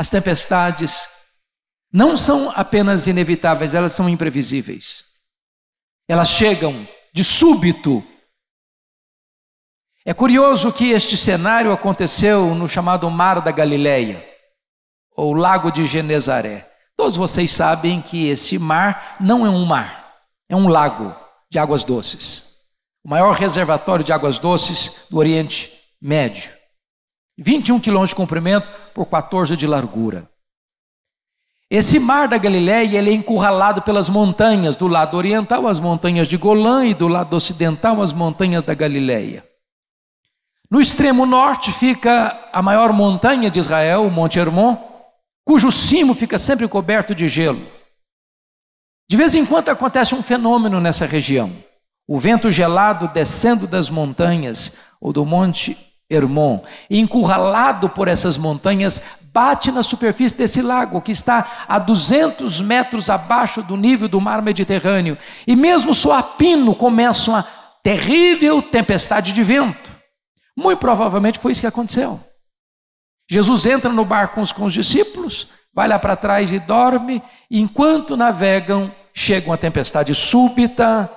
as tempestades não são apenas inevitáveis, elas são imprevisíveis. Elas chegam de súbito. É curioso que este cenário aconteceu no chamado Mar da Galileia, ou Lago de Genezaré. Todos vocês sabem que esse mar não é um mar, é um lago de águas doces. O maior reservatório de águas doces do Oriente Médio. 21 quilômetros de comprimento por 14 de largura. Esse mar da Galiléia ele é encurralado pelas montanhas, do lado oriental as montanhas de Golã e do lado ocidental as montanhas da Galiléia. No extremo norte fica a maior montanha de Israel, o Monte Hermon, cujo cimo fica sempre coberto de gelo. De vez em quando acontece um fenômeno nessa região. O vento gelado descendo das montanhas ou do monte Hermon, encurralado por essas montanhas, bate na superfície desse lago, que está a 200 metros abaixo do nível do mar Mediterrâneo, e mesmo pino começa uma terrível tempestade de vento. Muito provavelmente foi isso que aconteceu. Jesus entra no barco com os, com os discípulos, vai lá para trás e dorme, e enquanto navegam, chega uma tempestade súbita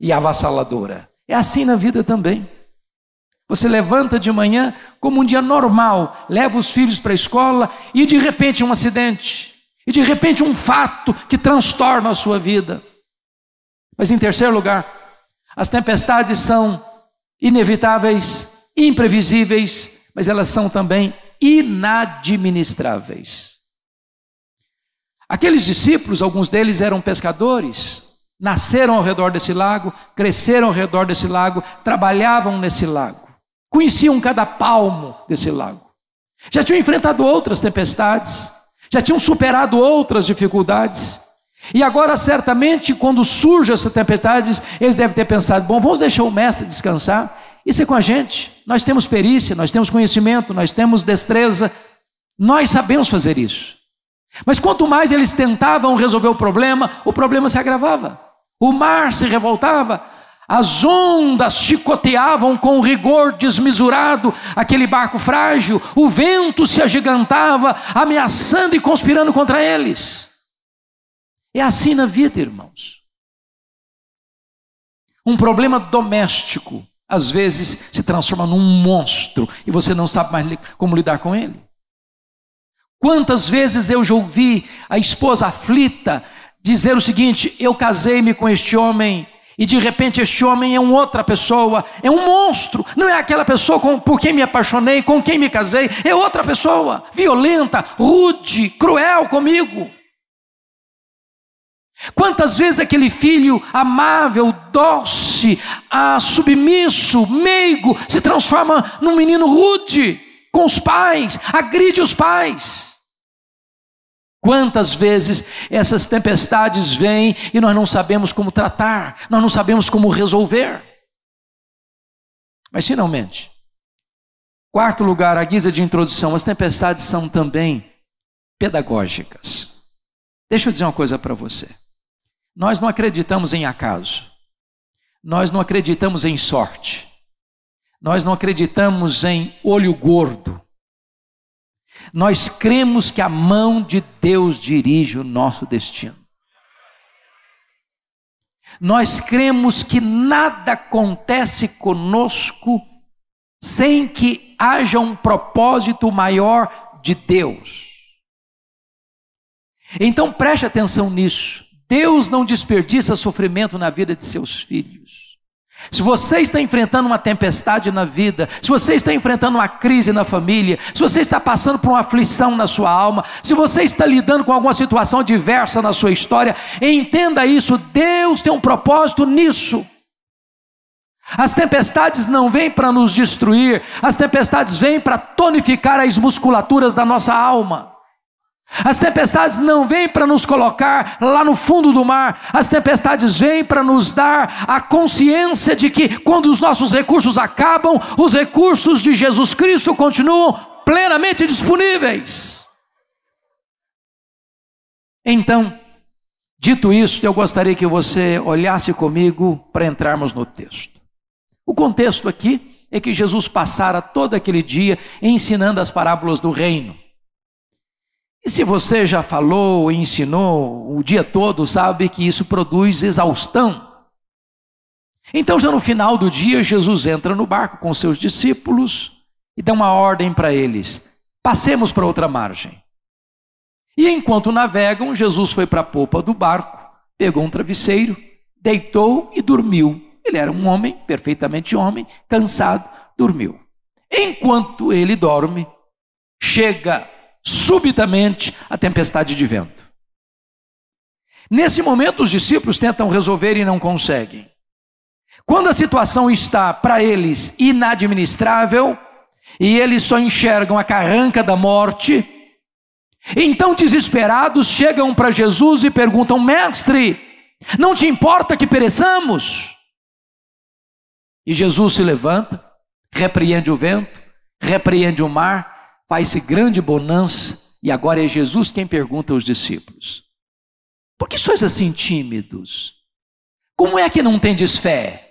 e avassaladora. É assim na vida também. Você levanta de manhã como um dia normal, leva os filhos para a escola e de repente um acidente, e de repente um fato que transtorna a sua vida. Mas em terceiro lugar, as tempestades são inevitáveis, imprevisíveis, mas elas são também inadministráveis. Aqueles discípulos, alguns deles eram pescadores, nasceram ao redor desse lago, cresceram ao redor desse lago, trabalhavam nesse lago conheciam cada palmo desse lago. Já tinham enfrentado outras tempestades, já tinham superado outras dificuldades. E agora, certamente, quando surgem essas tempestades, eles devem ter pensado: bom, vamos deixar o mestre descansar. Isso é com a gente. Nós temos perícia, nós temos conhecimento, nós temos destreza, nós sabemos fazer isso. Mas quanto mais eles tentavam resolver o problema, o problema se agravava. O mar se revoltava, as ondas chicoteavam com rigor desmesurado aquele barco frágil, o vento se agigantava, ameaçando e conspirando contra eles. É assim na vida, irmãos. Um problema doméstico, às vezes, se transforma num monstro e você não sabe mais como lidar com ele. Quantas vezes eu já ouvi a esposa aflita dizer o seguinte: Eu casei-me com este homem e de repente este homem é uma outra pessoa, é um monstro, não é aquela pessoa com, por quem me apaixonei, com quem me casei, é outra pessoa, violenta, rude, cruel comigo. Quantas vezes aquele filho amável, doce, ah, submisso, meigo, se transforma num menino rude com os pais, agride os pais. Quantas vezes essas tempestades vêm e nós não sabemos como tratar, nós não sabemos como resolver. Mas finalmente, quarto lugar, a guisa de introdução, as tempestades são também pedagógicas. Deixa eu dizer uma coisa para você. Nós não acreditamos em acaso. Nós não acreditamos em sorte. Nós não acreditamos em olho gordo. Nós cremos que a mão de Deus dirige o nosso destino. Nós cremos que nada acontece conosco sem que haja um propósito maior de Deus. Então preste atenção nisso. Deus não desperdiça sofrimento na vida de seus filhos. Se você está enfrentando uma tempestade na vida, se você está enfrentando uma crise na família, se você está passando por uma aflição na sua alma, se você está lidando com alguma situação diversa na sua história, entenda isso, Deus tem um propósito nisso. As tempestades não vêm para nos destruir, as tempestades vêm para tonificar as musculaturas da nossa alma. As tempestades não vêm para nos colocar lá no fundo do mar, as tempestades vêm para nos dar a consciência de que quando os nossos recursos acabam, os recursos de Jesus Cristo continuam plenamente disponíveis. Então, dito isso, eu gostaria que você olhasse comigo para entrarmos no texto. O contexto aqui é que Jesus passara todo aquele dia ensinando as parábolas do reino. E se você já falou, ensinou o dia todo, sabe que isso produz exaustão. Então, já no final do dia, Jesus entra no barco com seus discípulos e dá uma ordem para eles: passemos para outra margem. E enquanto navegam, Jesus foi para a popa do barco, pegou um travesseiro, deitou e dormiu. Ele era um homem, perfeitamente homem, cansado, dormiu. Enquanto ele dorme, chega subitamente a tempestade de vento. Nesse momento, os discípulos tentam resolver e não conseguem. Quando a situação está para eles inadministrável e eles só enxergam a carranca da morte, então desesperados chegam para Jesus e perguntam: Mestre, não te importa que pereçamos? E Jesus se levanta, repreende o vento, repreende o mar, faz-se grande bonança e agora é Jesus quem pergunta aos discípulos: Por que sois assim tímidos? Como é que não tendes fé?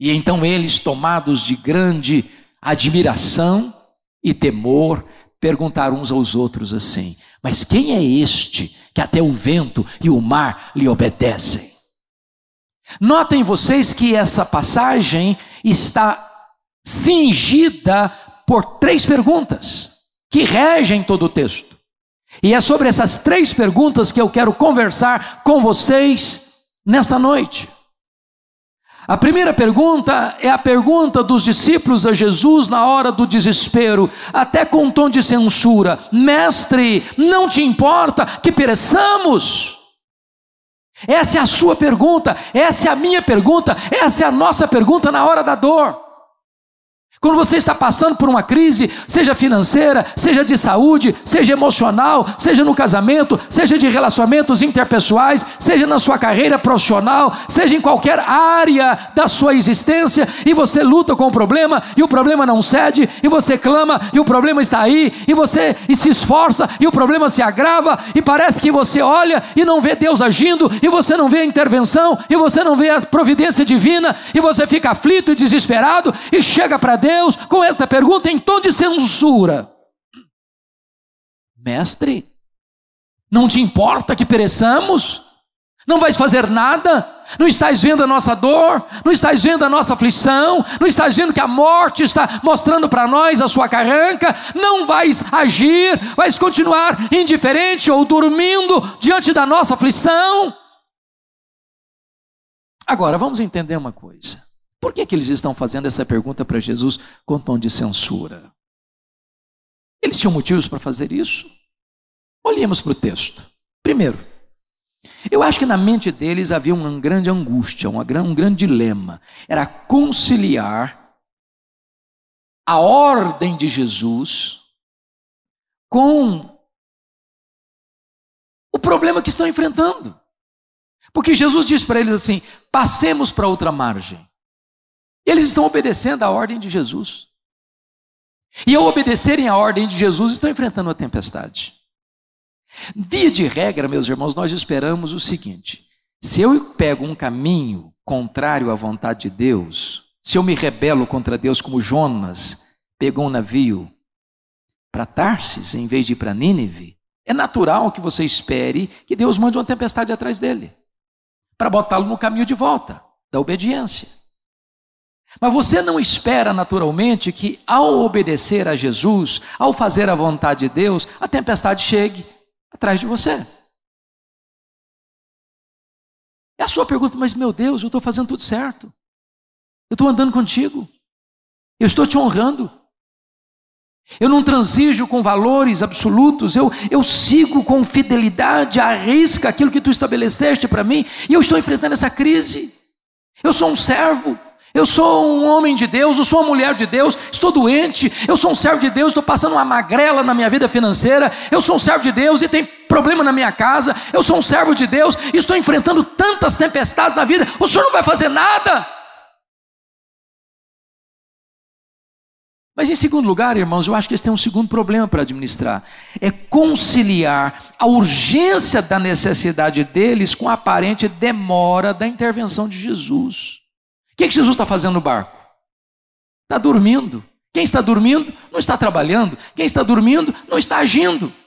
E então eles, tomados de grande admiração e temor, perguntaram uns aos outros assim: Mas quem é este que até o vento e o mar lhe obedecem? Notem vocês que essa passagem está cingida por três perguntas que regem todo o texto. E é sobre essas três perguntas que eu quero conversar com vocês nesta noite. A primeira pergunta é a pergunta dos discípulos a Jesus na hora do desespero, até com um tom de censura: Mestre, não te importa que pereçamos? Essa é a sua pergunta, essa é a minha pergunta, essa é a nossa pergunta na hora da dor. Quando você está passando por uma crise, seja financeira, seja de saúde, seja emocional, seja no casamento, seja de relacionamentos interpessoais, seja na sua carreira profissional, seja em qualquer área da sua existência, e você luta com o problema, e o problema não cede, e você clama, e o problema está aí, e você e se esforça, e o problema se agrava, e parece que você olha e não vê Deus agindo, e você não vê a intervenção, e você não vê a providência divina, e você fica aflito e desesperado, e chega para Deus Deus com esta pergunta em tom de censura: Mestre, não te importa que pereçamos? Não vais fazer nada? Não estás vendo a nossa dor? Não estás vendo a nossa aflição? Não estás vendo que a morte está mostrando para nós a sua carranca? Não vais agir? Vais continuar indiferente ou dormindo diante da nossa aflição? Agora, vamos entender uma coisa. Por que, que eles estão fazendo essa pergunta para Jesus com tom de censura? Eles tinham motivos para fazer isso? Olhemos para o texto. Primeiro, eu acho que na mente deles havia uma grande angústia, um grande dilema. Era conciliar a ordem de Jesus com o problema que estão enfrentando. Porque Jesus diz para eles assim: passemos para outra margem. E eles estão obedecendo à ordem de Jesus. E ao obedecerem à ordem de Jesus, estão enfrentando a tempestade. Via de regra, meus irmãos, nós esperamos o seguinte: se eu pego um caminho contrário à vontade de Deus, se eu me rebelo contra Deus, como Jonas pegou um navio para Tarsis em vez de ir para Nínive, é natural que você espere que Deus mande uma tempestade atrás dele para botá-lo no caminho de volta da obediência. Mas você não espera naturalmente que, ao obedecer a Jesus, ao fazer a vontade de Deus, a tempestade chegue atrás de você. É a sua pergunta, mas meu Deus, eu estou fazendo tudo certo. Eu estou andando contigo. Eu estou te honrando. Eu não transijo com valores absolutos, eu, eu sigo com fidelidade à risca aquilo que tu estabeleceste para mim, e eu estou enfrentando essa crise. Eu sou um servo. Eu sou um homem de Deus, eu sou uma mulher de Deus, estou doente, eu sou um servo de Deus, estou passando uma magrela na minha vida financeira, eu sou um servo de Deus e tem problema na minha casa, eu sou um servo de Deus e estou enfrentando tantas tempestades na vida, o senhor não vai fazer nada. Mas em segundo lugar, irmãos, eu acho que eles têm um segundo problema para administrar: é conciliar a urgência da necessidade deles com a aparente demora da intervenção de Jesus. O que, é que Jesus está fazendo no barco? Está dormindo. Quem está dormindo não está trabalhando. Quem está dormindo não está agindo.